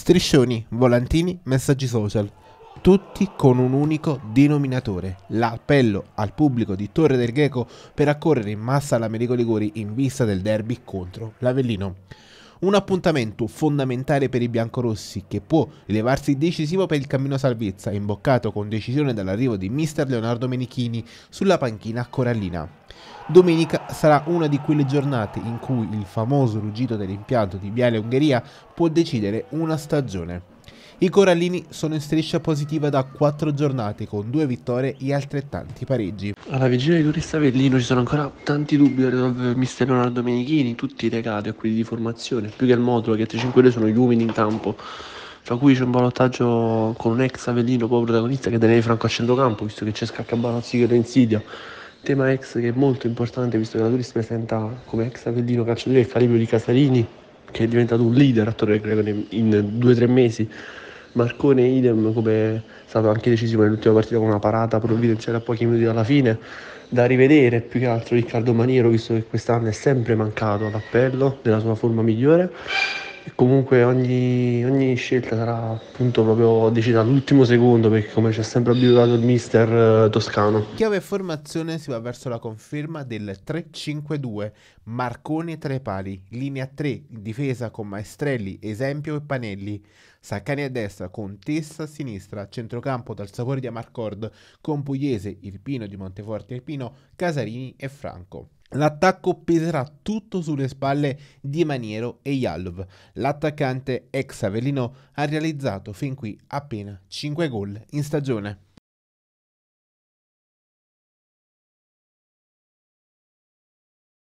Striscioni, volantini, messaggi social, tutti con un unico denominatore, l'appello al pubblico di Torre del Greco per accorrere in massa all'Americo Liguri in vista del derby contro l'Avellino. Un appuntamento fondamentale per i biancorossi che può rilevarsi decisivo per il cammino salvezza, imboccato con decisione dall'arrivo di mister Leonardo Menichini sulla panchina corallina. Domenica sarà una di quelle giornate in cui il famoso ruggito dell'impianto di Viale Ungheria può decidere una stagione. I corallini sono in striscia positiva da 4 giornate con due vittorie e altrettanti pareggi. Alla vigilia di Turista Avellino ci sono ancora tanti dubbi del mister Leonardo Menichini, tutti legati a quelli di formazione, più che al modulo che 352 sono gli uomini in campo fra cui c'è un ballottaggio con un ex Avellino proprio protagonista che è Daniele Franco a centrocampo, visto che c'è Scaccabanozzi che lo insidia. Tema ex che è molto importante, visto che la Turis presenta come ex Avellino calciatore il calibro di Casarini, che è diventato un leader a Torre Greco in 2-3 mesi. Marcone idem come è stato anche decisivo nell'ultima partita con una parata provvidenziale a pochi minuti dalla fine da rivedere più che altro Riccardo Maniero visto che quest'anno è sempre mancato all'appello nella sua forma migliore Comunque ogni, ogni scelta sarà appunto proprio decisa all'ultimo secondo perché come c'è sempre abituato il mister eh, toscano. Chiave formazione si va verso la conferma del 3-5-2, Marcone tra i pali, linea 3 difesa con Maestrelli, Esempio e Panelli, Saccani a destra con Tessa a sinistra, centrocampo dal sapore di Amarcord con Pugliese, Irpino di Monteforte Irpino, Casarini e Franco. L'attacco peserà tutto sulle spalle di Maniero e Yalv. L'attaccante ex Avellino ha realizzato fin qui appena 5 gol in stagione.